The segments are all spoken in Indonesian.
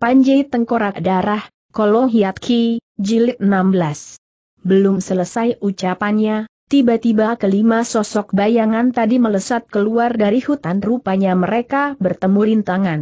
Panji Tengkorak Darah, Kolohiatki, Jilid 16. Belum selesai ucapannya, tiba-tiba kelima sosok bayangan tadi melesat keluar dari hutan rupanya mereka bertemu rintangan.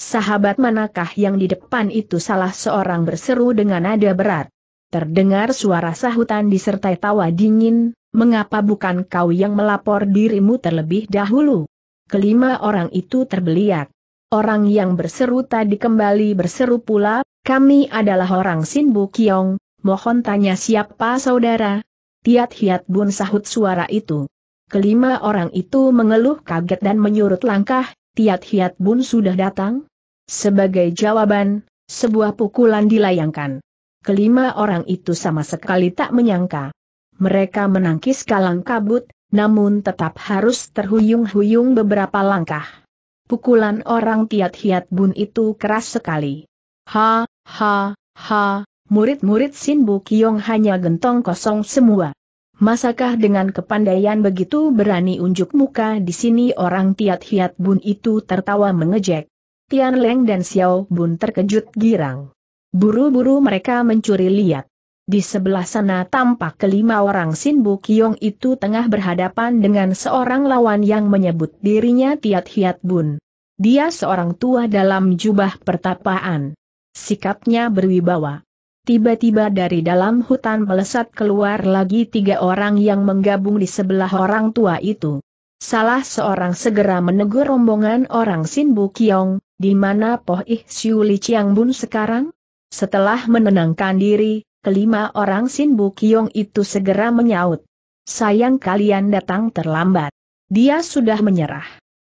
Sahabat manakah yang di depan itu salah seorang berseru dengan nada berat. Terdengar suara sahutan disertai tawa dingin, mengapa bukan kau yang melapor dirimu terlebih dahulu? Kelima orang itu terbeliak. Orang yang berseru tadi kembali berseru pula, kami adalah orang Sin Bukiong, mohon tanya siapa saudara? Tiat Hiat Bun sahut suara itu. Kelima orang itu mengeluh kaget dan menyurut langkah, Tiat Hiat Bun sudah datang? Sebagai jawaban, sebuah pukulan dilayangkan. Kelima orang itu sama sekali tak menyangka. Mereka menangkis kalang kabut, namun tetap harus terhuyung-huyung beberapa langkah pukulan orang Tiat Hiat Bun itu keras sekali. Ha, ha, ha, murid-murid Sin Bu Kiong hanya gentong kosong semua. Masakah dengan kepandaian begitu berani unjuk muka di sini orang Tiat Hiat Bun itu tertawa mengejek. Tian Leng dan Xiao Bun terkejut girang. Buru-buru mereka mencuri lihat. Di sebelah sana tampak kelima orang Sin kiong itu tengah berhadapan dengan seorang lawan yang menyebut dirinya Tiat Hiat Bun. Dia seorang tua dalam jubah pertapaan. Sikapnya berwibawa. Tiba-tiba dari dalam hutan melesat keluar lagi tiga orang yang menggabung di sebelah orang tua itu. Salah seorang segera menegur rombongan orang Sin kiong, di mana Poh Ih Siu Li Chiang Bun sekarang? Setelah menenangkan diri, kelima orang Sin Bu itu segera menyaut. Sayang kalian datang terlambat. Dia sudah menyerah.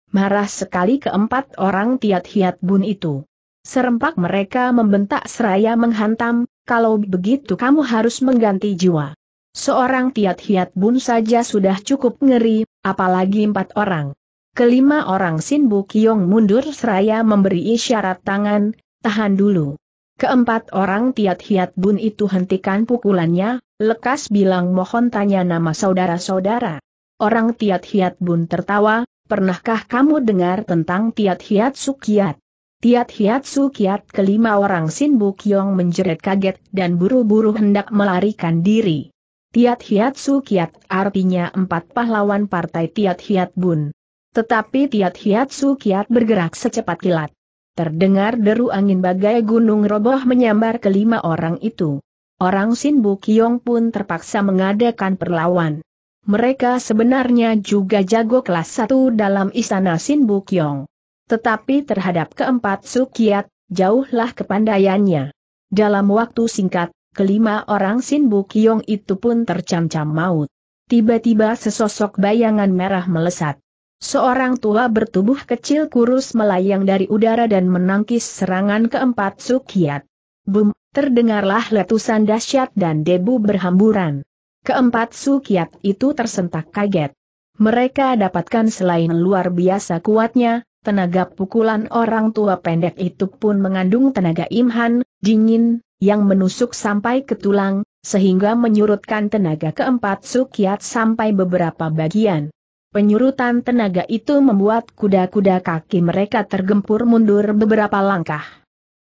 Marah sekali keempat orang Tiat Hiat Bun itu. Serempak mereka membentak seraya menghantam, kalau begitu kamu harus mengganti jiwa. Seorang Tiat Hiat Bun saja sudah cukup ngeri, apalagi empat orang. Kelima orang Sin Bu mundur seraya memberi isyarat tangan, tahan dulu. Keempat orang Tiat Hiat Bun itu hentikan pukulannya, lekas bilang mohon tanya nama saudara-saudara. Orang Tiat Hiat Bun tertawa, pernahkah kamu dengar tentang Tiat Hiat Sukiat? Tiat Hiat Sukiat kelima orang Sin Bukyong menjerit kaget dan buru-buru hendak melarikan diri. Tiat Hiat Sukiat artinya empat pahlawan partai Tiat Hiat Bun. Tetapi Tiat Hiat Sukiat bergerak secepat kilat. Terdengar deru angin bagai gunung roboh menyambar kelima orang itu. Orang Sin Kyong pun terpaksa mengadakan perlawan. Mereka sebenarnya juga jago kelas satu dalam istana Sin Kyong. Tetapi terhadap keempat Sukiat, jauhlah kepandaiannya. Dalam waktu singkat, kelima orang Sin Kyong itu pun tercam-cam maut. Tiba-tiba sesosok bayangan merah melesat. Seorang tua bertubuh kecil kurus melayang dari udara dan menangkis serangan keempat Sukiat. Bum, terdengarlah letusan dahsyat dan debu berhamburan. Keempat Sukiat itu tersentak kaget. Mereka dapatkan selain luar biasa kuatnya, tenaga pukulan orang tua pendek itu pun mengandung tenaga imhan, dingin, yang menusuk sampai ke tulang, sehingga menyurutkan tenaga keempat sukiat sampai beberapa bagian. Penyurutan tenaga itu membuat kuda-kuda kaki mereka tergempur mundur beberapa langkah.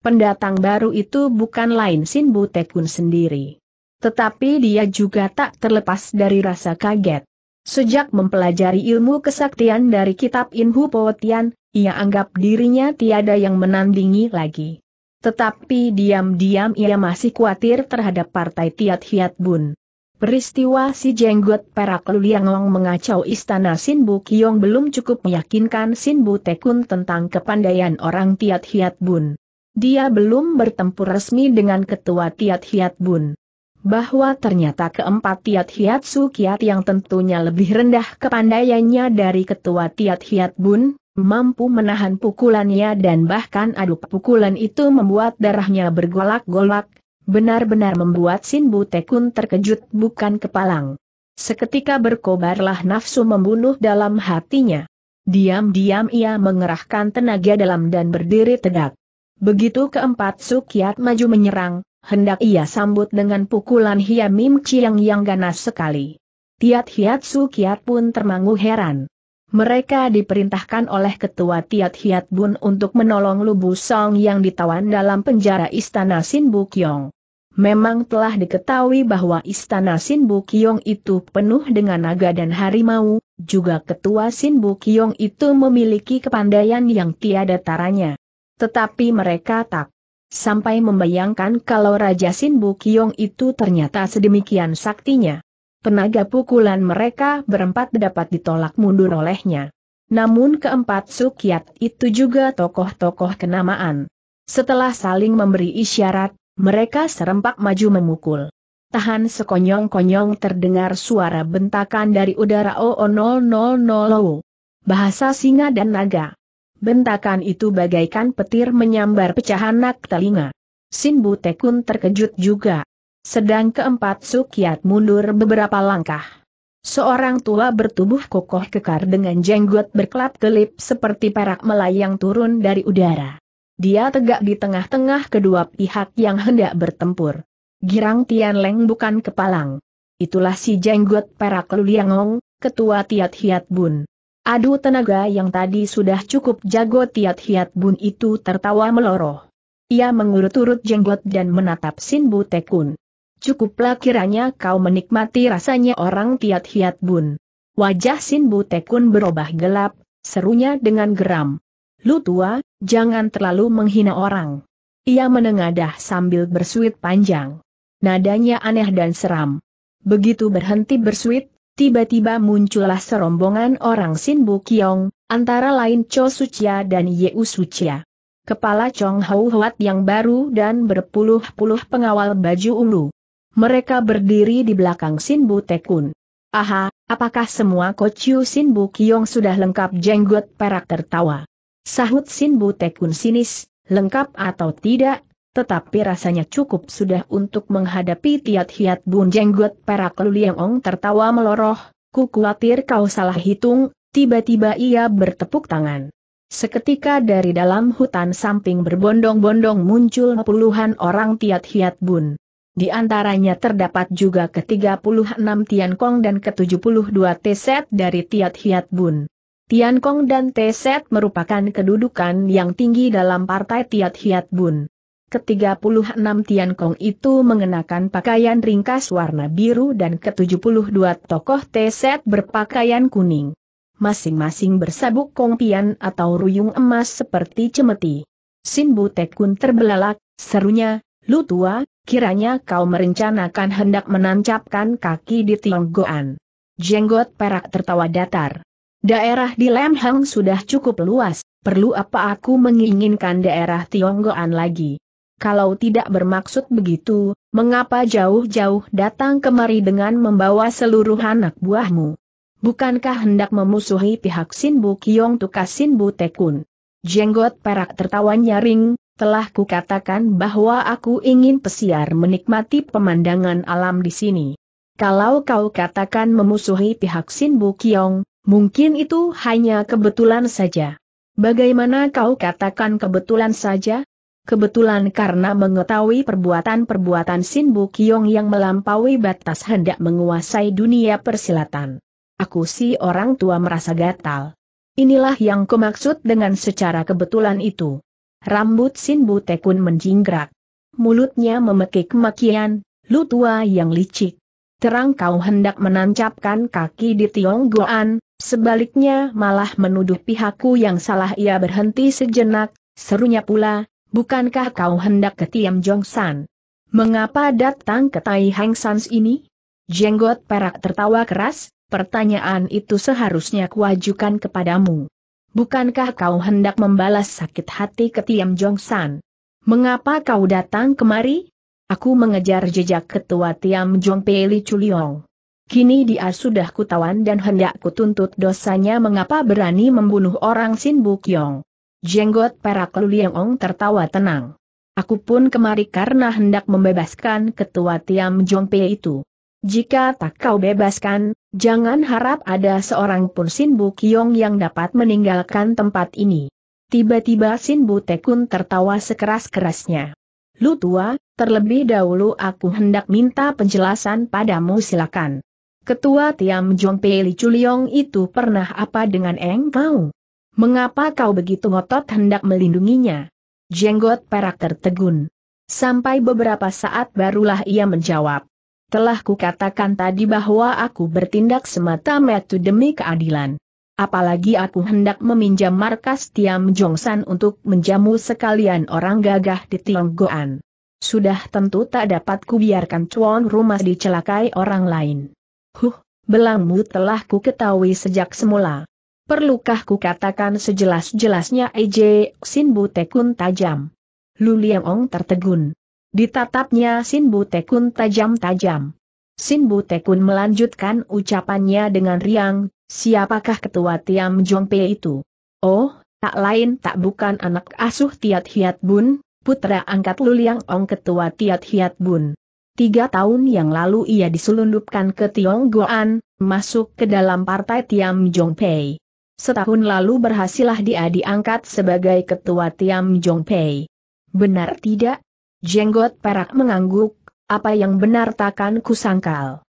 Pendatang baru itu bukan lain Sin Butekun sendiri. Tetapi dia juga tak terlepas dari rasa kaget. Sejak mempelajari ilmu kesaktian dari kitab Inhu Potian, ia anggap dirinya tiada yang menandingi lagi. Tetapi diam-diam ia masih khawatir terhadap partai Tiat Hiat Bun. Peristiwa si jenggot perak Luliangong mengacau istana Sinbu Kiong belum cukup meyakinkan Sinbu Tekun tentang kepandaian orang Tiat Hiat Bun. Dia belum bertempur resmi dengan ketua Tiat Hiat Bun. Bahwa ternyata keempat Tiat Hiat Sukiat yang tentunya lebih rendah kepandaiannya dari ketua Tiat Hiat Bun, mampu menahan pukulannya dan bahkan aduk pukulan itu membuat darahnya bergolak-golak, Benar-benar membuat Sin tekun terkejut bukan kepalang. Seketika berkobarlah nafsu membunuh dalam hatinya. Diam-diam ia mengerahkan tenaga dalam dan berdiri tegak. Begitu keempat sukiat maju menyerang, hendak ia sambut dengan pukulan Hiamim Chiang yang ganas sekali. Tiat Hiat Sukiat pun termangu heran. Mereka diperintahkan oleh ketua Tiat Hiat Bun untuk menolong Lubu Song yang ditawan dalam penjara istana Sin Bukyong. Memang telah diketahui bahwa istana Sinbu Kyong itu penuh dengan naga dan harimau, juga ketua Sinbu Kyong itu memiliki kepandaian yang tiada taranya. Tetapi mereka tak sampai membayangkan kalau Raja Sinbu Kyong itu ternyata sedemikian saktinya. Penaga pukulan mereka berempat dapat ditolak mundur olehnya. Namun keempat sukiat itu juga tokoh-tokoh kenamaan. Setelah saling memberi isyarat, mereka serempak maju memukul. Tahan sekonyong-konyong terdengar suara bentakan dari udara o 000 Bahasa singa dan naga. Bentakan itu bagaikan petir menyambar pecahan nak telinga. Sinbu Tekun terkejut juga. Sedang keempat Sukiat mundur beberapa langkah. Seorang tua bertubuh kokoh kekar dengan jenggot berkelap-kelip seperti perak melayang turun dari udara. Dia tegak di tengah-tengah kedua pihak yang hendak bertempur. Girang Tian Leng bukan kepalang. Itulah si jenggot perak Luliangong, ketua Tiat Hiat Bun. Adu tenaga yang tadi sudah cukup jago Tiat Hiat Bun itu tertawa meloroh. Ia mengurut-urut jenggot dan menatap Sin Bu Tekun. Cukuplah kiranya kau menikmati rasanya orang Tiat Hiat Bun. Wajah Sin Bu Tekun berubah gelap, serunya dengan geram. Lu tua, jangan terlalu menghina orang. Ia menengadah sambil bersuit panjang. Nadanya aneh dan seram. Begitu berhenti bersuit, tiba-tiba muncullah serombongan orang Sin kiong, antara lain Cho Sucia dan Yeu Sucia. Kepala Chong Hou Huat yang baru dan berpuluh-puluh pengawal baju ungu. Mereka berdiri di belakang Sin Bu Tekun. Aha, apakah semua Kociu Sin Bu Kiong sudah lengkap jenggot perak tertawa? Sahut Sin tekun sinis, lengkap atau tidak, tetapi rasanya cukup sudah untuk menghadapi Tiat Hiat Bun Jenggot Perak ong. tertawa meloroh, ku khawatir kau salah hitung, tiba-tiba ia bertepuk tangan. Seketika dari dalam hutan samping berbondong-bondong muncul puluhan orang Tiat Hiat Bun. Di antaranya terdapat juga ke-36 Tian Kong dan ke-72 Teset dari Tiat Hiat Bun. Tian Kong dan Teset merupakan kedudukan yang tinggi dalam partai Tiat Hiat Bun. Ke-36 Tian Kong itu mengenakan pakaian ringkas warna biru dan ke-72 tokoh Teset berpakaian kuning. Masing-masing bersabuk kong kongpian atau ruyung emas seperti cemeti. Sinbu Tekun terbelalak, serunya, lu tua, kiranya kau merencanakan hendak menancapkan kaki di Tionggoan. Jenggot perak tertawa datar. Daerah di Lemhang sudah cukup luas, perlu apa aku menginginkan daerah Tionggoan lagi? Kalau tidak bermaksud begitu, mengapa jauh-jauh datang kemari dengan membawa seluruh anak buahmu? Bukankah hendak memusuhi pihak Sinbu Kiong Tukas Sinbu Tekun? Jenggot perak tertawa nyaring, telah kukatakan bahwa aku ingin pesiar menikmati pemandangan alam di sini. Kalau kau katakan memusuhi pihak Sinbu Kiong, Mungkin itu hanya kebetulan saja. Bagaimana kau katakan kebetulan saja? Kebetulan karena mengetahui perbuatan-perbuatan Sin Bu Kiong yang melampaui batas hendak menguasai dunia persilatan. Aku si orang tua merasa gatal. Inilah yang kumaksud dengan secara kebetulan itu. Rambut Sin Bu Tekun menjingkrak. Mulutnya memekik makian, lu tua yang licik. Terang kau hendak menancapkan kaki di Tionggoan, Sebaliknya malah menuduh pihakku yang salah ia berhenti sejenak, serunya pula, bukankah kau hendak ke Tiam Jongsan? Mengapa datang ke Tai Hang Sans ini? Jenggot perak tertawa keras, pertanyaan itu seharusnya kuajukan kepadamu. Bukankah kau hendak membalas sakit hati ke Tiam Jongsan? Mengapa kau datang kemari? Aku mengejar jejak ketua Tiam Jong Pei Li Chuliong. Kini dia sudah kutawan dan hendak kutuntut dosanya mengapa berani membunuh orang Sin Bukyong. Jenggot perak Lu Liang Ong tertawa tenang. Aku pun kemari karena hendak membebaskan ketua Tiam Jong Pei itu. Jika tak kau bebaskan, jangan harap ada seorang pun Sin Bukyong yang dapat meninggalkan tempat ini. Tiba-tiba Sin Tekun tertawa sekeras-kerasnya. Lu tua, terlebih dahulu aku hendak minta penjelasan padamu silakan. Ketua Tiam Pei Li Chuliong itu pernah apa dengan Eng Kau? Mengapa kau begitu ngotot hendak melindunginya? Jenggot perak tertegun. Sampai beberapa saat barulah ia menjawab. Telah kukatakan tadi bahwa aku bertindak semata-mata demi keadilan. Apalagi aku hendak meminjam markas Tiam Jongsan untuk menjamu sekalian orang gagah di Tionggoan. Sudah tentu tak dapat kubiarkan cuan rumah dicelakai orang lain. Huh, belangmu telah ku ketahui sejak semula. Perlukah ku katakan sejelas-jelasnya Ej, Sinbu Tekun tajam? Lu Liang Ong tertegun. Ditatapnya Sinbu Tekun tajam-tajam. Sinbu Tekun melanjutkan ucapannya dengan riang, siapakah ketua Tiam Jongpe itu? Oh, tak lain tak bukan anak asuh Tiat Hiat Bun, putra angkat Lu Liang Ong ketua Tiat Hiat Bun. Tiga tahun yang lalu ia diselundupkan ke Tionggoan, masuk ke dalam partai Tiam Jongpei. Setahun lalu berhasillah dia diangkat sebagai ketua Tiam Jongpei. Benar tidak? Jenggot perak mengangguk, apa yang benar takkan kusangkal.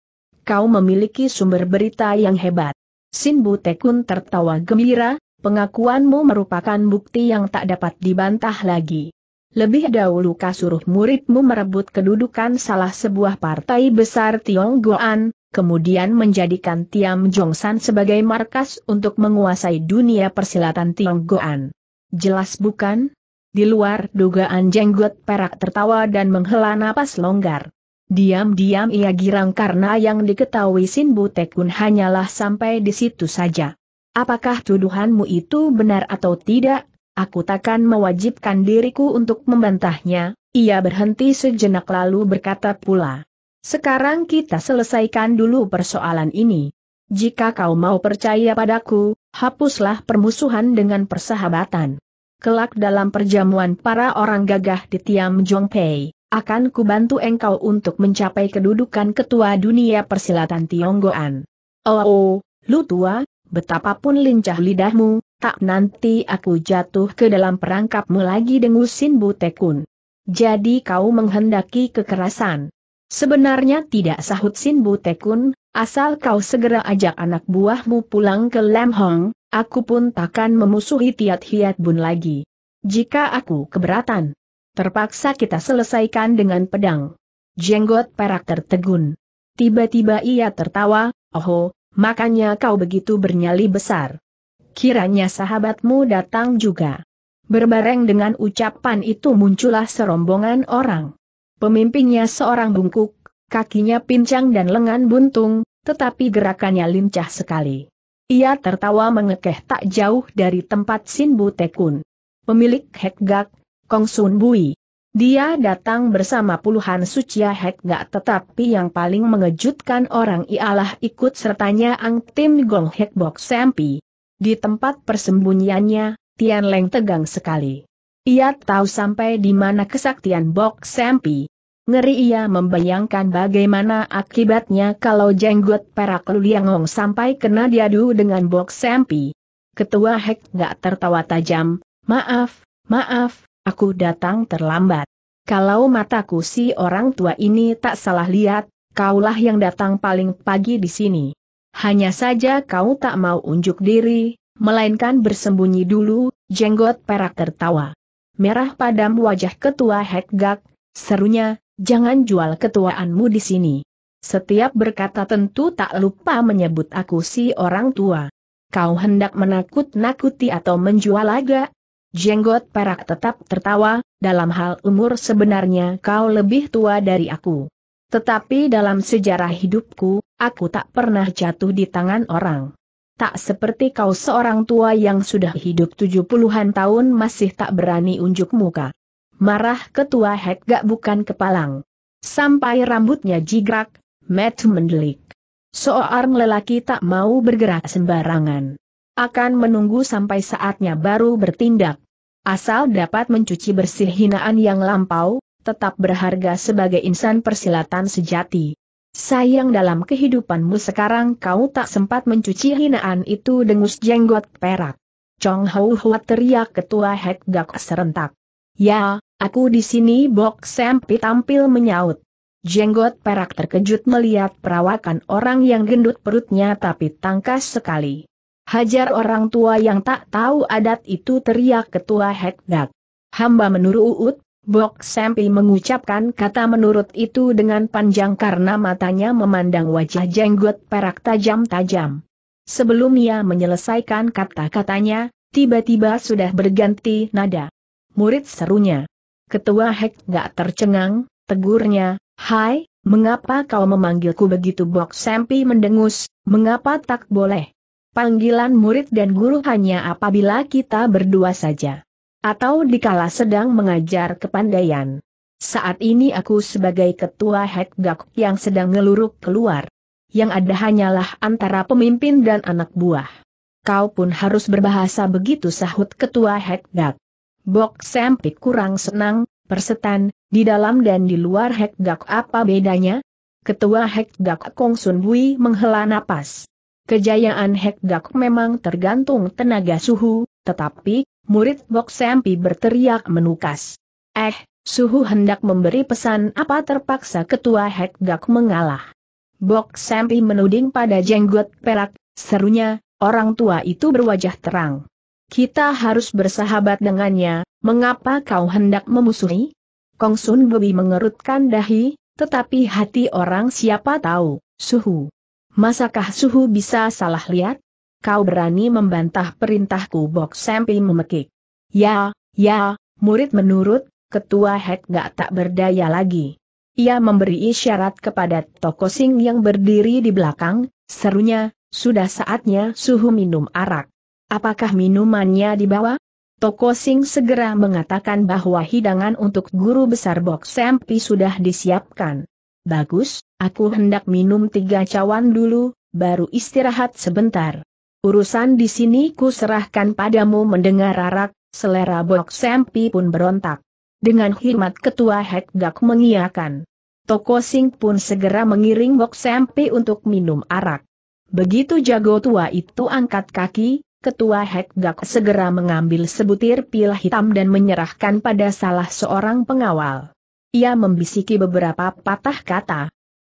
Kau memiliki sumber berita yang hebat. Sinbu Tekun tertawa gembira, pengakuanmu merupakan bukti yang tak dapat dibantah lagi. Lebih dahulu kasuruh muridmu merebut kedudukan salah sebuah partai besar Tionggoan, kemudian menjadikan Tiam Jongsan sebagai markas untuk menguasai dunia persilatan Tionggoan. Jelas bukan? Di luar dugaan jenggot perak tertawa dan menghela napas longgar. Diam-diam ia girang karena yang diketahui Sin Tekun hanyalah sampai di situ saja. Apakah tuduhanmu itu benar atau tidak, Aku takkan mewajibkan diriku untuk membantahnya, ia berhenti sejenak lalu berkata pula. Sekarang kita selesaikan dulu persoalan ini. Jika kau mau percaya padaku, hapuslah permusuhan dengan persahabatan. Kelak dalam perjamuan para orang gagah di Tiam Jongpei, akan kubantu engkau untuk mencapai kedudukan ketua dunia persilatan Tionggoan. Oh, oh, lu tua, betapapun lincah lidahmu, tak nanti aku jatuh ke dalam perangkapmu lagi dengusin butekun. Jadi kau menghendaki kekerasan. Sebenarnya tidak sahut Sin Butekun, asal kau segera ajak anak buahmu pulang ke Lam Hong, aku pun takkan memusuhi Tiat Hiat Bun lagi. Jika aku keberatan, terpaksa kita selesaikan dengan pedang. Jenggot perak tertegun. Tiba-tiba ia tertawa, oho, Makanya kau begitu bernyali besar. Kiranya sahabatmu datang juga. Berbareng dengan ucapan itu muncullah serombongan orang. Pemimpinnya seorang bungkuk, kakinya pincang dan lengan buntung, tetapi gerakannya lincah sekali. Ia tertawa mengekeh tak jauh dari tempat Sinbu Tekun. Pemilik Hekgak, Kong Sun Bui. Dia datang bersama puluhan sucia hek gak tetapi yang paling mengejutkan orang ialah ikut sertanya Ang Tim Gong Hek Bok Sampi. Di tempat persembunyiannya, Tian Leng tegang sekali. Ia tahu sampai di mana kesaktian Bok Sampi. Ngeri ia membayangkan bagaimana akibatnya kalau jenggot perak Luliangong sampai kena diadu dengan Bok Sampi. Ketua Hek gak tertawa tajam, maaf, maaf, Aku datang terlambat. Kalau mataku si orang tua ini tak salah lihat, kaulah yang datang paling pagi di sini. Hanya saja kau tak mau unjuk diri, melainkan bersembunyi dulu, jenggot perak tertawa. Merah padam wajah ketua Hekgak, serunya, jangan jual ketuaanmu di sini. Setiap berkata tentu tak lupa menyebut aku si orang tua. Kau hendak menakut-nakuti atau menjual laga, Jenggot perak tetap tertawa, dalam hal umur sebenarnya kau lebih tua dari aku. Tetapi dalam sejarah hidupku, aku tak pernah jatuh di tangan orang. Tak seperti kau seorang tua yang sudah hidup tujuh puluhan tahun masih tak berani unjuk muka. Marah ketua hek gak bukan kepalang. Sampai rambutnya jigrak, Matt mendelik. Seorang lelaki tak mau bergerak sembarangan akan menunggu sampai saatnya baru bertindak. Asal dapat mencuci bersih hinaan yang lampau, tetap berharga sebagai insan persilatan sejati. Sayang dalam kehidupanmu sekarang kau tak sempat mencuci hinaan itu dengus jenggot perak. Chong Hou Huat teriak ketua Hek Gak serentak. Ya, aku di sini Bok Sempi tampil menyaut. Jenggot perak terkejut melihat perawakan orang yang gendut perutnya tapi tangkas sekali. Hajar orang tua yang tak tahu adat itu teriak ketua Hekdak. Hamba menurut Uut, Bok Sempi mengucapkan kata menurut itu dengan panjang karena matanya memandang wajah jenggot perak tajam-tajam. Sebelum ia menyelesaikan kata-katanya, tiba-tiba sudah berganti nada. Murid serunya. Ketua Hek gak tercengang, tegurnya, Hai, mengapa kau memanggilku begitu Bok Sempi mendengus, mengapa tak boleh? Panggilan murid dan guru hanya apabila kita berdua saja. Atau dikala sedang mengajar kepandaian. Saat ini aku sebagai ketua Hekgak yang sedang ngeluruk keluar. Yang ada hanyalah antara pemimpin dan anak buah. Kau pun harus berbahasa begitu sahut ketua Hekgak. Bok Sempik kurang senang, persetan, di dalam dan di luar Hekgak apa bedanya? Ketua Hekgak Kong Sun Bui menghela napas. Kejayaan Hekdak memang tergantung tenaga suhu, tetapi, murid Bok Sempi berteriak menukas. Eh, suhu hendak memberi pesan apa terpaksa ketua Hekdak mengalah. Bok Sempi menuding pada jenggot perak, serunya, orang tua itu berwajah terang. Kita harus bersahabat dengannya, mengapa kau hendak memusuhi? Sun Bui mengerutkan dahi, tetapi hati orang siapa tahu, suhu. Masakah suhu bisa salah lihat? Kau berani membantah perintahku Bok Sempi memekik. Ya, ya, murid menurut, ketua Hek gak tak berdaya lagi. Ia memberi isyarat kepada Toko Sing yang berdiri di belakang, serunya, sudah saatnya suhu minum arak. Apakah minumannya dibawa? Toko Sing segera mengatakan bahwa hidangan untuk guru besar Bok Sempi sudah disiapkan. Bagus, aku hendak minum tiga cawan dulu, baru istirahat sebentar. Urusan di sini ku serahkan padamu mendengar arak, selera Bok Sempi pun berontak. Dengan khidmat ketua Hekgak mengiakan. Toko Sing pun segera mengiring Bok Sempi untuk minum arak. Begitu jago tua itu angkat kaki, ketua Hekgak segera mengambil sebutir pil hitam dan menyerahkan pada salah seorang pengawal. Ia membisiki beberapa patah kata.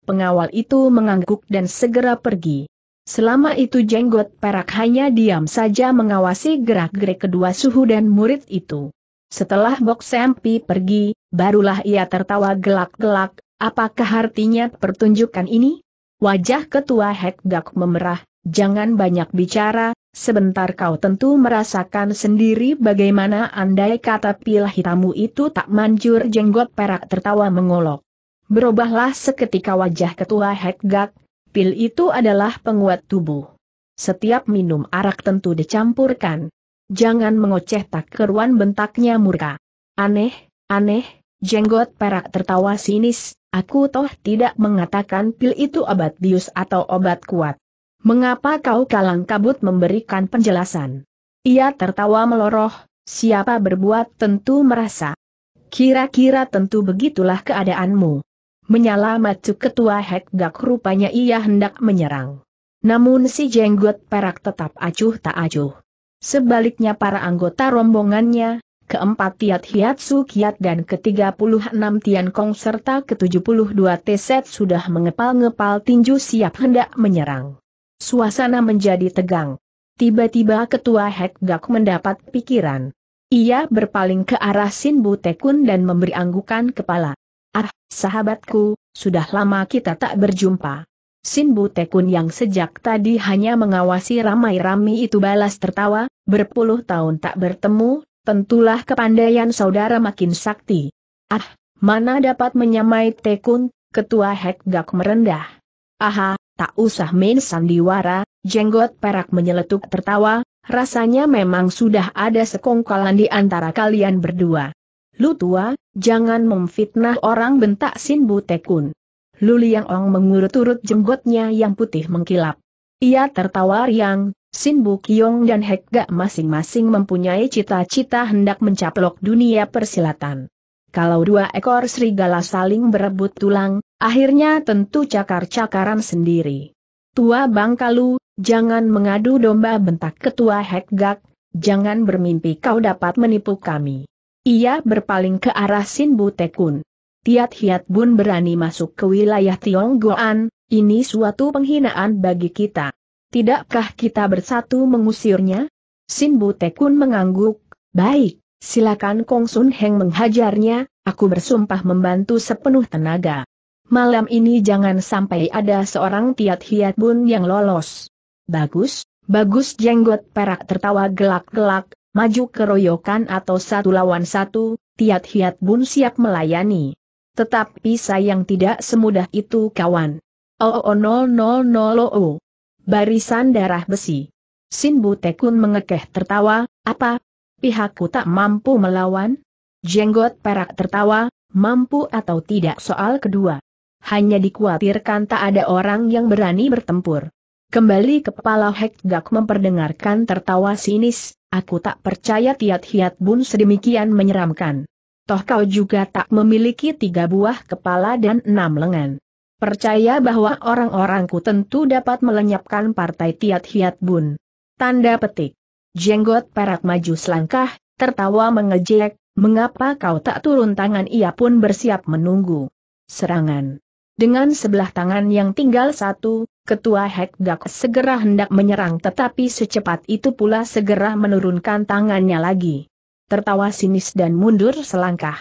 Pengawal itu mengangguk dan segera pergi. Selama itu jenggot perak hanya diam saja mengawasi gerak-gerik kedua suhu dan murid itu. Setelah Bok Sempi pergi, barulah ia tertawa gelak-gelak, apakah artinya pertunjukan ini? Wajah ketua Hek Gak memerah, jangan banyak bicara, Sebentar kau tentu merasakan sendiri bagaimana andai kata pil hitammu itu tak manjur jenggot perak tertawa mengolok. Berubahlah seketika wajah ketua Hekgak, pil itu adalah penguat tubuh. Setiap minum arak tentu dicampurkan. Jangan mengoceh tak keruan bentaknya murka. Aneh, aneh, jenggot perak tertawa sinis, aku toh tidak mengatakan pil itu obat bius atau obat kuat. Mengapa kau kalang kabut memberikan penjelasan? Ia tertawa meloroh, siapa berbuat tentu merasa. Kira-kira tentu begitulah keadaanmu. Menyala macu ketua gak rupanya ia hendak menyerang. Namun si jenggot perak tetap acuh tak acuh. Sebaliknya para anggota rombongannya, keempat Tiat Su Kiat dan ke-36 Tian Kong serta ke-72 Teset sudah mengepal-ngepal tinju siap hendak menyerang. Suasana menjadi tegang. Tiba-tiba ketua Hekgak mendapat pikiran. Ia berpaling ke arah Sin Tekun dan memberi anggukan kepala. Ah, sahabatku, sudah lama kita tak berjumpa. Sin Tekun yang sejak tadi hanya mengawasi ramai-ramai itu balas tertawa, berpuluh tahun tak bertemu, tentulah kepandaian saudara makin sakti. Ah, mana dapat menyamai Tekun, ketua Hekgak merendah. Aha, Tak usah main sandiwara, jenggot perak menyeletuk tertawa, rasanya memang sudah ada sekongkolan di antara kalian berdua. Lu tua, jangan memfitnah orang bentak Sin Butekun. Lu Liang Ong mengurut-urut jenggotnya yang putih mengkilap. Ia tertawa riang, Sin Bukyong dan Hek Gak masing-masing mempunyai cita-cita hendak mencaplok dunia persilatan. Kalau dua ekor serigala saling berebut tulang, akhirnya tentu cakar-cakaran sendiri. Tua Bang Kalu, jangan mengadu domba bentak ketua Hekgak, jangan bermimpi kau dapat menipu kami. Ia berpaling ke arah Sin Butekun. Tiat Hiat Bun berani masuk ke wilayah Tionggoan, ini suatu penghinaan bagi kita. Tidakkah kita bersatu mengusirnya? Sin Butekun mengangguk, baik, silakan Kong Sun Heng menghajarnya, aku bersumpah membantu sepenuh tenaga. Malam ini jangan sampai ada seorang Tiat Hiat Bun yang lolos. Bagus, bagus jenggot perak tertawa gelak-gelak, maju keroyokan atau satu lawan satu, Tiat Hiat Bun siap melayani. Tetapi sayang tidak semudah itu kawan. Oo oh, oh, nol nol nol oh. Barisan darah besi. Sin Bu Tekun mengekeh tertawa, apa, pihakku tak mampu melawan? Jenggot perak tertawa, mampu atau tidak soal kedua. Hanya dikhawatirkan tak ada orang yang berani bertempur. Kembali kepala Hekgak memperdengarkan tertawa sinis, aku tak percaya Tiat Hiat Bun sedemikian menyeramkan. Toh kau juga tak memiliki tiga buah kepala dan enam lengan. Percaya bahwa orang-orangku tentu dapat melenyapkan partai Tiat Hiat Bun. Tanda petik. Jenggot perak maju selangkah, tertawa mengejek, mengapa kau tak turun tangan ia pun bersiap menunggu. Serangan. Dengan sebelah tangan yang tinggal satu, ketua Hekdak segera hendak menyerang tetapi secepat itu pula segera menurunkan tangannya lagi. Tertawa sinis dan mundur selangkah.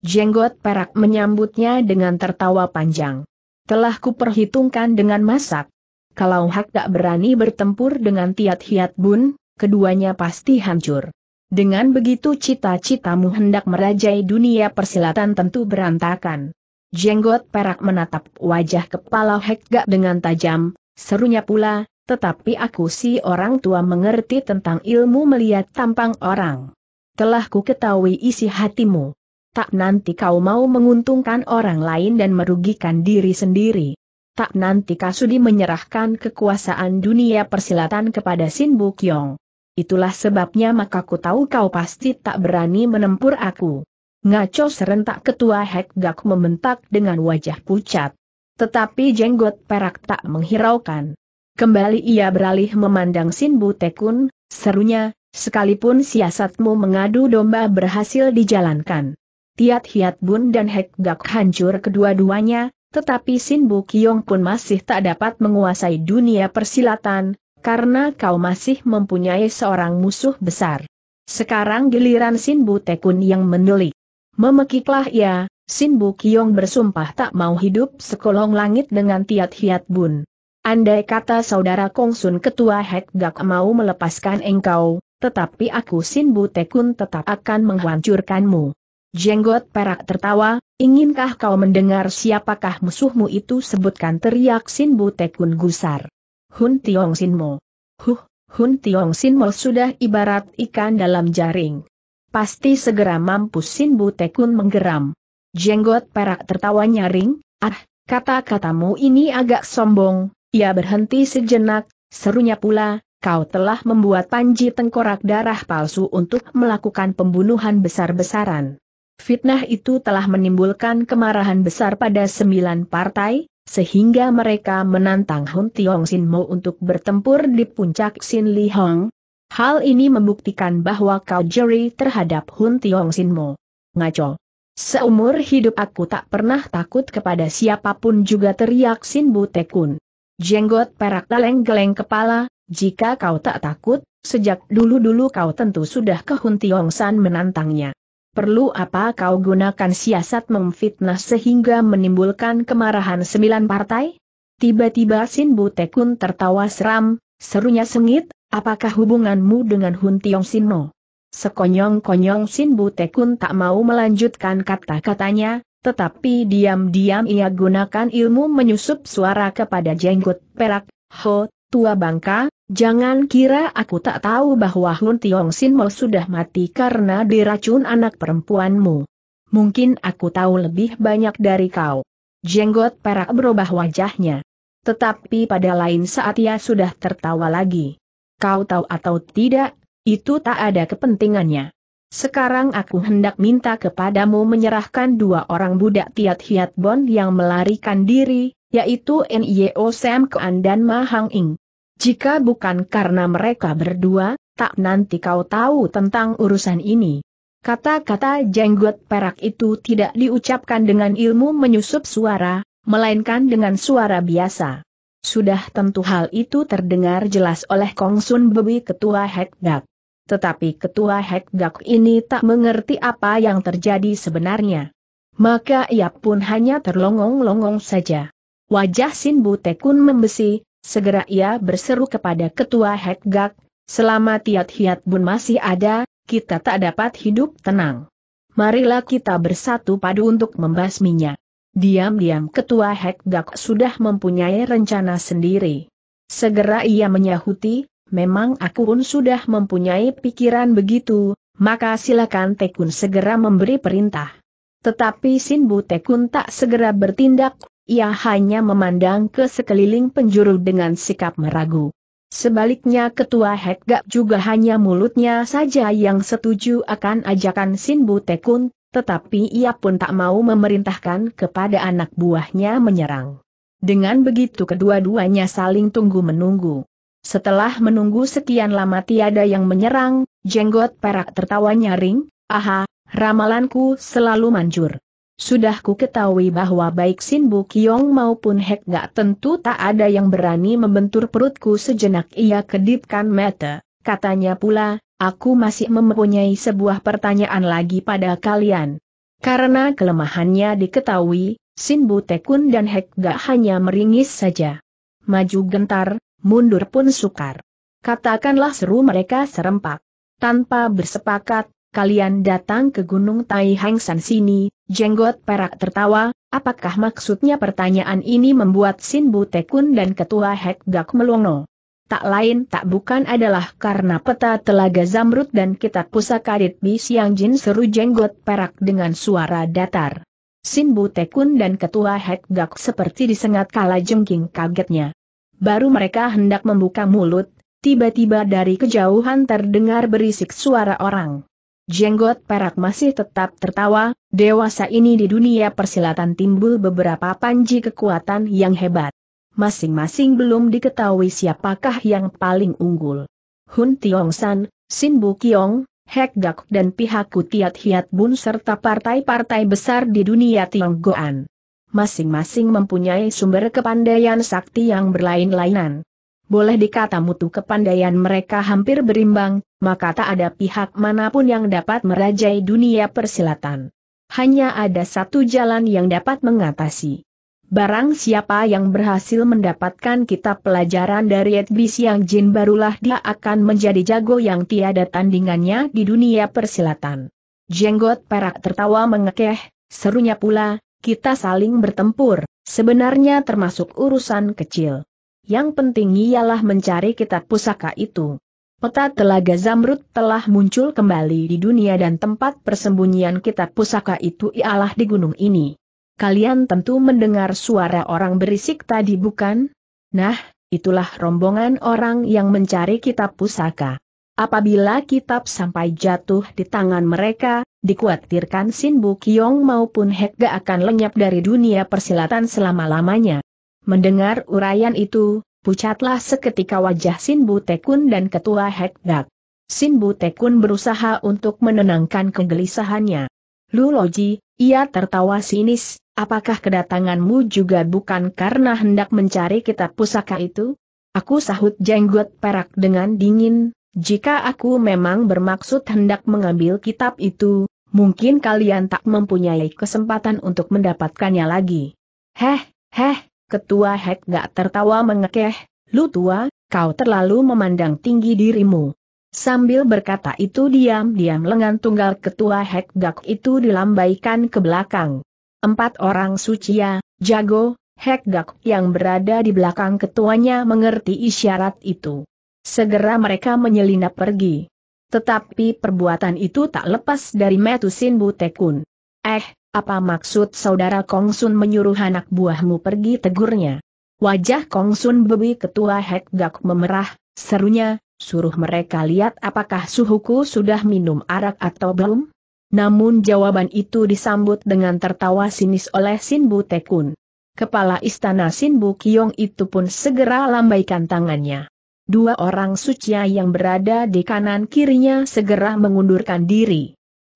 Jenggot perak menyambutnya dengan tertawa panjang. Telah kuperhitungkan dengan masak. Kalau Hak tak berani bertempur dengan Tiat Hiat Bun, keduanya pasti hancur. Dengan begitu cita-citamu hendak merajai dunia persilatan tentu berantakan. Jenggot perak menatap wajah kepala hekga dengan tajam, serunya pula, tetapi aku si orang tua mengerti tentang ilmu melihat tampang orang. Telah ku ketahui isi hatimu. Tak nanti kau mau menguntungkan orang lain dan merugikan diri sendiri. Tak nanti Kasudi menyerahkan kekuasaan dunia persilatan kepada Sin Bukyong. Itulah sebabnya maka ku tahu kau pasti tak berani menempur aku. Ngaco serentak ketua Gak membentak dengan wajah pucat. Tetapi jenggot perak tak menghiraukan. Kembali ia beralih memandang Sinbu Tekun, serunya, sekalipun siasatmu mengadu domba berhasil dijalankan. Tiat Hiat Bun dan Gak hancur kedua-duanya, tetapi Sinbu Kiong pun masih tak dapat menguasai dunia persilatan, karena kau masih mempunyai seorang musuh besar. Sekarang giliran Sinbu Tekun yang menelik. Memekiklah ia, Sinbu Kiong bersumpah tak mau hidup sekolong langit dengan Tiat Hiat Bun. Andai kata saudara Kongsun Ketua Hek Gak mau melepaskan engkau, tetapi aku Sinbu Tekun tetap akan menghancurkanmu. Jenggot perak tertawa, inginkah kau mendengar siapakah musuhmu itu sebutkan teriak Sinbu Tekun gusar. Hun Tiong Sinmo. Huh, Hun Tiong Sinmo sudah ibarat ikan dalam jaring. Pasti segera mampus Sinbu Tekun menggeram. Jenggot perak tertawa nyaring, ah, kata-katamu ini agak sombong, ia berhenti sejenak, serunya pula, kau telah membuat panji tengkorak darah palsu untuk melakukan pembunuhan besar-besaran. Fitnah itu telah menimbulkan kemarahan besar pada sembilan partai, sehingga mereka menantang Hun Tiong Sin Mo untuk bertempur di puncak Sin Li Hong. Hal ini membuktikan bahwa kau juri terhadap Hun Tiong Sin Mo. Ngaco. Seumur hidup aku tak pernah takut kepada siapapun juga teriak Sin Bu Tekun. Jenggot perak geleng-geleng kepala, jika kau tak takut, sejak dulu-dulu kau tentu sudah ke Hun Tiong San menantangnya perlu apa kau gunakan siasat memfitnah sehingga menimbulkan kemarahan sembilan partai? Tiba-tiba Sin Butekun tertawa seram, serunya sengit, apakah hubunganmu dengan Hun Tiong Sino? Sekonyong-konyong Sin Butekun tak mau melanjutkan kata-katanya, tetapi diam-diam ia gunakan ilmu menyusup suara kepada jenggot perak, Ho, tua bangka, Jangan kira aku tak tahu bahwa Hun Tiong Sin sudah mati karena diracun anak perempuanmu. Mungkin aku tahu lebih banyak dari kau. Jenggot perak berubah wajahnya. Tetapi pada lain saat ia sudah tertawa lagi. Kau tahu atau tidak, itu tak ada kepentingannya. Sekarang aku hendak minta kepadamu menyerahkan dua orang budak Tiat Hiat Bon yang melarikan diri, yaitu Nio Sam Kean dan Ma Hang Ing. Jika bukan karena mereka berdua, tak nanti kau tahu tentang urusan ini. Kata-kata jenggot perak itu tidak diucapkan dengan ilmu menyusup suara, melainkan dengan suara biasa. Sudah tentu hal itu terdengar jelas oleh Kong Sun Bebi Ketua Hekdak. Tetapi Ketua Hekdak ini tak mengerti apa yang terjadi sebenarnya. Maka ia pun hanya terlongong-longong saja. Wajah Sin Tekun membesi, Segera ia berseru kepada ketua Hekgak, selama Tiat Hiat Bun masih ada, kita tak dapat hidup tenang. Marilah kita bersatu padu untuk membasminya. Diam-diam ketua Hekgak sudah mempunyai rencana sendiri. Segera ia menyahuti, memang aku pun sudah mempunyai pikiran begitu, maka silakan Tekun segera memberi perintah. Tetapi Sinbu Tekun tak segera bertindak, ia hanya memandang ke sekeliling penjuru dengan sikap meragu. Sebaliknya ketua Hekgak juga hanya mulutnya saja yang setuju akan ajakan Sinbu Tekun, tetapi ia pun tak mau memerintahkan kepada anak buahnya menyerang. Dengan begitu kedua-duanya saling tunggu-menunggu. Setelah menunggu sekian lama tiada yang menyerang, jenggot perak tertawa nyaring, aha, ramalanku selalu manjur. Sudah ku ketahui bahwa baik Sin Bu Kiong maupun Hek gak tentu tak ada yang berani membentur perutku sejenak ia kedipkan mata. Katanya pula, aku masih mempunyai sebuah pertanyaan lagi pada kalian. Karena kelemahannya diketahui, Sin Bu Tekun dan Hek gak hanya meringis saja. Maju gentar, mundur pun sukar. Katakanlah seru mereka serempak. Tanpa bersepakat, kalian datang ke Gunung Tai San sini, jenggot perak tertawa, apakah maksudnya pertanyaan ini membuat Sin Bu Tekun dan Ketua Hek Gak melongo? Tak lain tak bukan adalah karena peta telaga Zamrud dan kitab pusaka Ditbi Siang Jin seru jenggot perak dengan suara datar. Sin Bu Tekun dan Ketua Hek Gak seperti disengat kala jengking kagetnya. Baru mereka hendak membuka mulut, tiba-tiba dari kejauhan terdengar berisik suara orang. Jenggot Perak masih tetap tertawa, dewasa ini di dunia persilatan timbul beberapa panji kekuatan yang hebat. Masing-masing belum diketahui siapakah yang paling unggul. Hun Tiong San, Sin Bu Kiong, Hek Gak dan pihak Kutiat Hiat Bun serta partai-partai besar di dunia Tionggoan. Masing-masing mempunyai sumber kepandaian sakti yang berlain-lainan boleh dikata mutu kepandaian mereka hampir berimbang, maka tak ada pihak manapun yang dapat merajai dunia persilatan. Hanya ada satu jalan yang dapat mengatasi. Barang siapa yang berhasil mendapatkan kitab pelajaran dari Edbi yang Jin barulah dia akan menjadi jago yang tiada tandingannya di dunia persilatan. Jenggot perak tertawa mengekeh, serunya pula, kita saling bertempur, sebenarnya termasuk urusan kecil. Yang penting ialah mencari kitab pusaka itu. Peta Telaga Zamrud telah muncul kembali di dunia dan tempat persembunyian kitab pusaka itu ialah di gunung ini. Kalian tentu mendengar suara orang berisik tadi bukan? Nah, itulah rombongan orang yang mencari kitab pusaka. Apabila kitab sampai jatuh di tangan mereka, dikhawatirkan Sinbu Bu Kiong maupun Hekga akan lenyap dari dunia persilatan selama-lamanya. Mendengar uraian itu, pucatlah seketika wajah Sinbu Tekun dan Ketua Hekdak. Sinbu Tekun berusaha untuk menenangkan kegelisahannya. Lu Loji, ia tertawa sinis, apakah kedatanganmu juga bukan karena hendak mencari kitab pusaka itu? Aku sahut jenggot perak dengan dingin, jika aku memang bermaksud hendak mengambil kitab itu, mungkin kalian tak mempunyai kesempatan untuk mendapatkannya lagi. Heh, heh, Ketua Hek gak tertawa mengekeh, lu tua, kau terlalu memandang tinggi dirimu. Sambil berkata itu diam-diam lengan tunggal ketua Hek Gak itu dilambaikan ke belakang. Empat orang sucia, ya, jago, Hek Gak yang berada di belakang ketuanya mengerti isyarat itu. Segera mereka menyelinap pergi. Tetapi perbuatan itu tak lepas dari Metusin Butekun. Eh, apa maksud saudara Kongsun menyuruh anak buahmu pergi tegurnya? Wajah Kongsun Bebi ketua Hek Gak memerah, serunya, suruh mereka lihat apakah suhuku sudah minum arak atau belum? Namun jawaban itu disambut dengan tertawa sinis oleh Sinbu Tekun. Kepala istana Sinbu Kiong itu pun segera lambaikan tangannya. Dua orang suci yang berada di kanan kirinya segera mengundurkan diri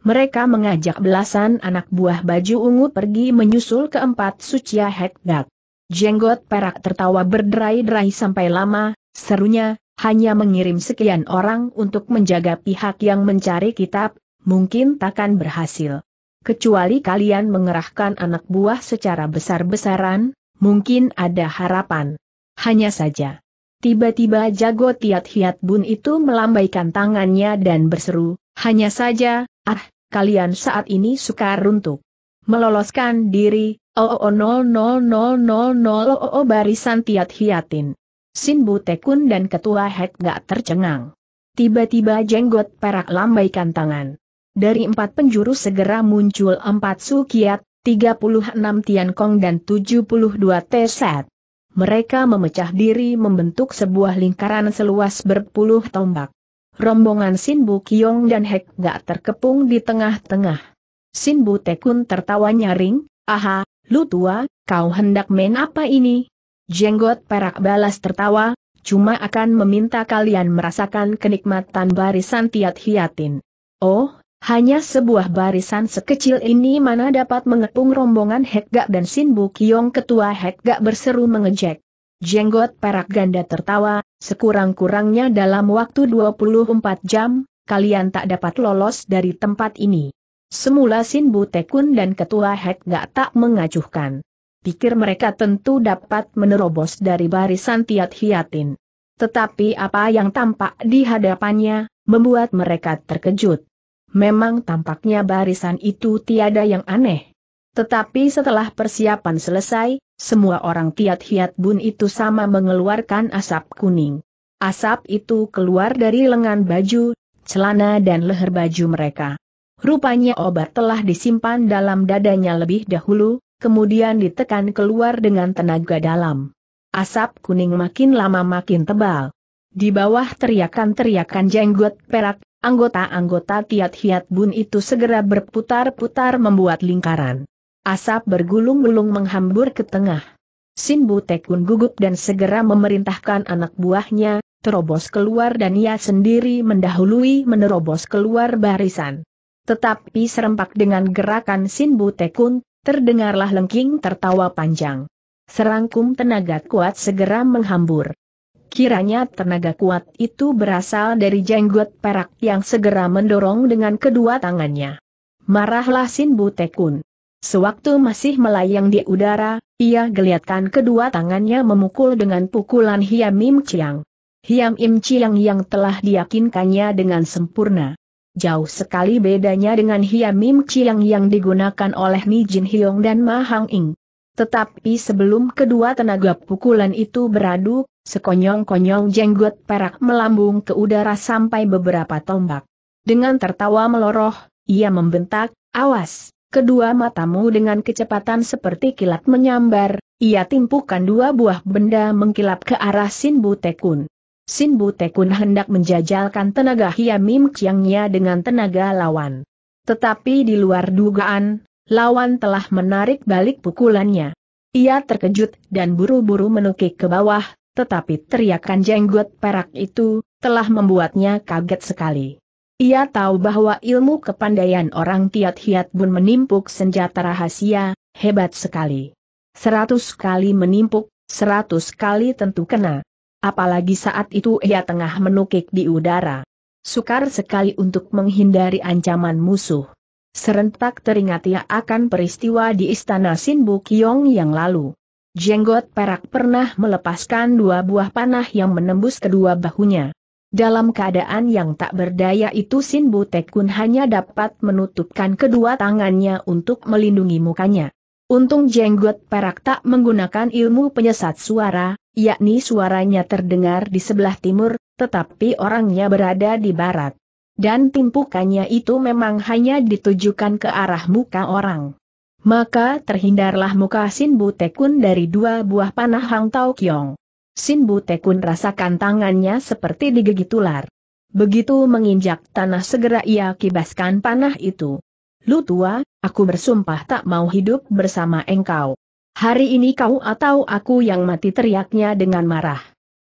mereka mengajak belasan anak buah baju ungu pergi menyusul keempat Sucia Hekdak. Jenggot perak tertawa berderai-derai sampai lama, serunya, hanya mengirim sekian orang untuk menjaga pihak yang mencari kitab, mungkin takkan berhasil. Kecuali kalian mengerahkan anak buah secara besar-besaran, mungkin ada harapan. Hanya saja. Tiba-tiba jago Tiat Hiat Bun itu melambaikan tangannya dan berseru, hanya saja, ah, kalian saat ini sukar untuk meloloskan diri, oo oh, oh, oh, nol nol nol nol nol oo oh, barisan tiat hiatin. Sin Butekun dan Ketua Hek gak tercengang. Tiba-tiba jenggot perak lambaikan tangan. Dari empat penjuru segera muncul empat sukiat, 36 Tiankong dan 72 Teset. Mereka memecah diri membentuk sebuah lingkaran seluas berpuluh tombak rombongan Sin Bu Kiong dan Hek gak terkepung di tengah-tengah. Sin Tekun tertawa nyaring, aha, lu tua, kau hendak main apa ini? Jenggot perak balas tertawa, cuma akan meminta kalian merasakan kenikmatan barisan tiat hiatin. Oh, hanya sebuah barisan sekecil ini mana dapat mengepung rombongan gak dan Sin Bu Kiong ketua gak berseru mengejek. Jenggot perak ganda tertawa, sekurang-kurangnya dalam waktu 24 jam, kalian tak dapat lolos dari tempat ini. Semula Sin Butekun dan Ketua Hek gak tak mengacuhkan. Pikir mereka tentu dapat menerobos dari barisan Tiat Hiatin. Tetapi apa yang tampak di hadapannya, membuat mereka terkejut. Memang tampaknya barisan itu tiada yang aneh. Tetapi setelah persiapan selesai, semua orang Tiat Hiat Bun itu sama mengeluarkan asap kuning. Asap itu keluar dari lengan baju, celana dan leher baju mereka. Rupanya obat telah disimpan dalam dadanya lebih dahulu, kemudian ditekan keluar dengan tenaga dalam. Asap kuning makin lama makin tebal. Di bawah teriakan-teriakan jenggot perak, anggota-anggota Tiat Hiat Bun itu segera berputar-putar membuat lingkaran. Asap bergulung-gulung menghambur ke tengah. Sinbu Tekun gugup dan segera memerintahkan anak buahnya, terobos keluar dan ia sendiri mendahului menerobos keluar barisan. Tetapi serempak dengan gerakan Sinbu Tekun, terdengarlah lengking tertawa panjang. Serangkum tenaga kuat segera menghambur. Kiranya tenaga kuat itu berasal dari jenggot perak yang segera mendorong dengan kedua tangannya. Marahlah Sinbu Tekun. Sewaktu masih melayang di udara, ia geliatkan kedua tangannya memukul dengan pukulan Hiam Im Chiang. Hiam Im Chiang yang telah diyakinkannya dengan sempurna. Jauh sekali bedanya dengan Hiam Im Chiang yang digunakan oleh Ni Jin Hyong dan Ma Hang Ing. Tetapi sebelum kedua tenaga pukulan itu beradu, sekonyong-konyong jenggot perak melambung ke udara sampai beberapa tombak. Dengan tertawa meloroh, ia membentak, awas! Kedua matamu dengan kecepatan seperti kilat menyambar, ia timpukan dua buah benda mengkilap ke arah Sin Tekun. Sin Tekun hendak menjajalkan tenaga Hiamim Chiangnya dengan tenaga lawan. Tetapi di luar dugaan, lawan telah menarik balik pukulannya. Ia terkejut dan buru-buru menukik ke bawah, tetapi teriakan jenggot perak itu, telah membuatnya kaget sekali. Ia tahu bahwa ilmu kepandaian orang Tiat Hiat pun menimpuk senjata rahasia, hebat sekali. Seratus kali menimpuk, seratus kali tentu kena. Apalagi saat itu ia tengah menukik di udara. Sukar sekali untuk menghindari ancaman musuh. Serentak teringat ia akan peristiwa di istana Sinbu Kiong yang lalu. Jenggot perak pernah melepaskan dua buah panah yang menembus kedua bahunya. Dalam keadaan yang tak berdaya itu Sin Butek hanya dapat menutupkan kedua tangannya untuk melindungi mukanya. Untung jenggot perak tak menggunakan ilmu penyesat suara, yakni suaranya terdengar di sebelah timur, tetapi orangnya berada di barat. Dan timpukannya itu memang hanya ditujukan ke arah muka orang. Maka terhindarlah muka Sin Butekun dari dua buah panah Hang Tao Kiong. Sin Butekun rasakan tangannya seperti digigit ular. Begitu menginjak tanah segera ia kibaskan panah itu. Lu tua, aku bersumpah tak mau hidup bersama engkau. Hari ini kau atau aku yang mati teriaknya dengan marah.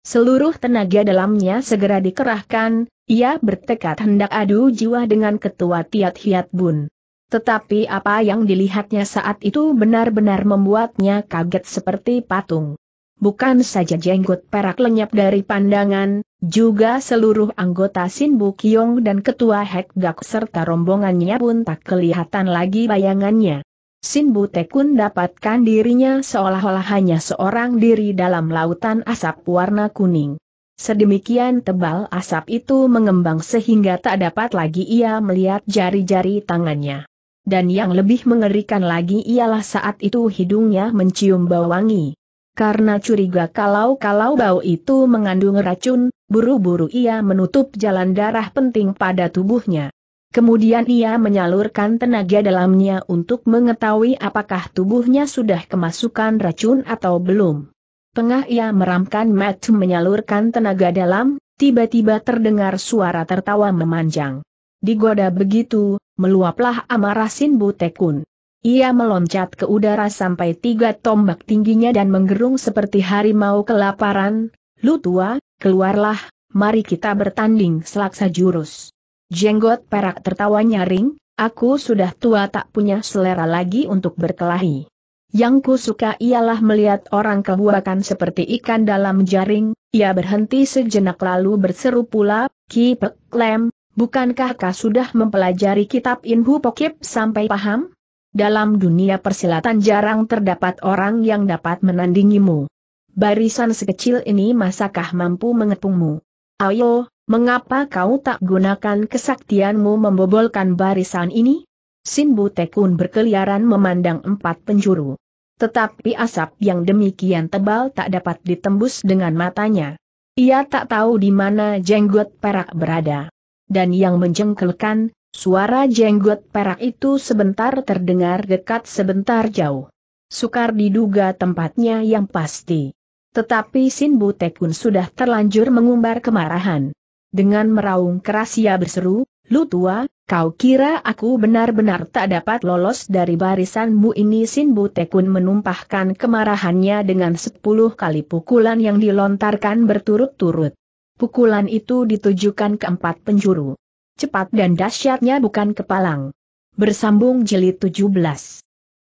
Seluruh tenaga dalamnya segera dikerahkan, ia bertekad hendak adu jiwa dengan ketua Tiat Hiat Bun. Tetapi apa yang dilihatnya saat itu benar-benar membuatnya kaget seperti patung bukan saja jenggot perak lenyap dari pandangan, juga seluruh anggota Sin Bukyong dan ketua Hek Gak serta rombongannya pun tak kelihatan lagi bayangannya. Sin Tekun dapatkan dirinya seolah-olah hanya seorang diri dalam lautan asap warna kuning. Sedemikian tebal asap itu mengembang sehingga tak dapat lagi ia melihat jari-jari tangannya. Dan yang lebih mengerikan lagi ialah saat itu hidungnya mencium bau wangi. Karena curiga kalau-kalau bau itu mengandung racun, buru-buru ia menutup jalan darah penting pada tubuhnya. Kemudian ia menyalurkan tenaga dalamnya untuk mengetahui apakah tubuhnya sudah kemasukan racun atau belum. Tengah ia meramkan mata menyalurkan tenaga dalam, tiba-tiba terdengar suara tertawa memanjang. Digoda begitu, meluaplah amarah Sin Butekun. Ia meloncat ke udara sampai tiga tombak tingginya dan menggerung seperti harimau kelaparan. Lu tua, keluarlah, mari kita bertanding selaksa jurus. Jenggot perak tertawa nyaring, aku sudah tua tak punya selera lagi untuk berkelahi. Yang ku suka ialah melihat orang kebuakan seperti ikan dalam jaring, ia berhenti sejenak lalu berseru pula, Ki Pek Lem, bukankah kau sudah mempelajari kitab Inhu Pokip sampai paham? dalam dunia persilatan jarang terdapat orang yang dapat menandingimu. Barisan sekecil ini masakah mampu mengepungmu? Ayo, mengapa kau tak gunakan kesaktianmu membobolkan barisan ini? Sinbu Tekun berkeliaran memandang empat penjuru. Tetapi asap yang demikian tebal tak dapat ditembus dengan matanya. Ia tak tahu di mana jenggot perak berada. Dan yang menjengkelkan, Suara jenggot perak itu sebentar terdengar dekat sebentar jauh. Sukar diduga tempatnya yang pasti. Tetapi Sin Butekun sudah terlanjur mengumbar kemarahan. Dengan meraung keras ia berseru, Lu tua, kau kira aku benar-benar tak dapat lolos dari barisanmu ini Sin Butekun menumpahkan kemarahannya dengan sepuluh kali pukulan yang dilontarkan berturut-turut. Pukulan itu ditujukan ke empat penjuru cepat dan dahsyatnya bukan kepalang. Bersambung jilid 17.